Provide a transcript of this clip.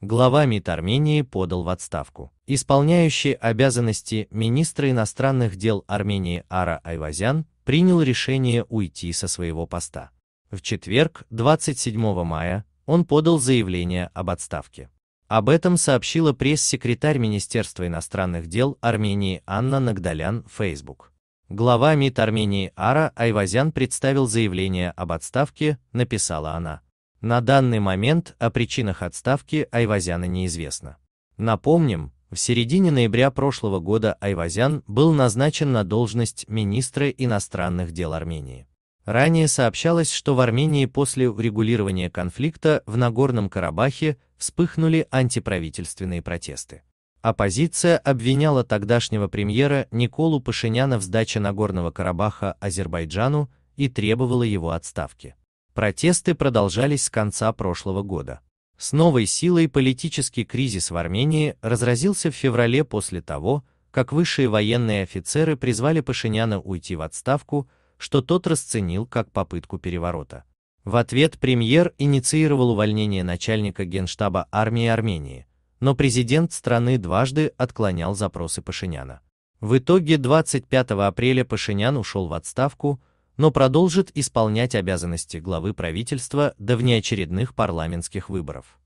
глава МИД Армении подал в отставку. Исполняющий обязанности министра иностранных дел Армении Ара Айвазян принял решение уйти со своего поста. В четверг, 27 мая, он подал заявление об отставке. Об этом сообщила пресс-секретарь Министерства иностранных дел Армении Анна Нагдалян в Facebook. Глава МИД Армении Ара Айвазян представил заявление об отставке, написала она. На данный момент о причинах отставки Айвазяна неизвестно. Напомним, в середине ноября прошлого года Айвазян был назначен на должность министра иностранных дел Армении. Ранее сообщалось, что в Армении после урегулирования конфликта в Нагорном Карабахе вспыхнули антиправительственные протесты. Оппозиция обвиняла тогдашнего премьера Николу Пашиняна в сдаче Нагорного Карабаха Азербайджану и требовала его отставки. Протесты продолжались с конца прошлого года. С новой силой политический кризис в Армении разразился в феврале после того, как высшие военные офицеры призвали Пашиняна уйти в отставку, что тот расценил как попытку переворота. В ответ премьер инициировал увольнение начальника генштаба армии Армении, но президент страны дважды отклонял запросы Пашиняна. В итоге 25 апреля Пашинян ушел в отставку, но продолжит исполнять обязанности главы правительства до внеочередных парламентских выборов.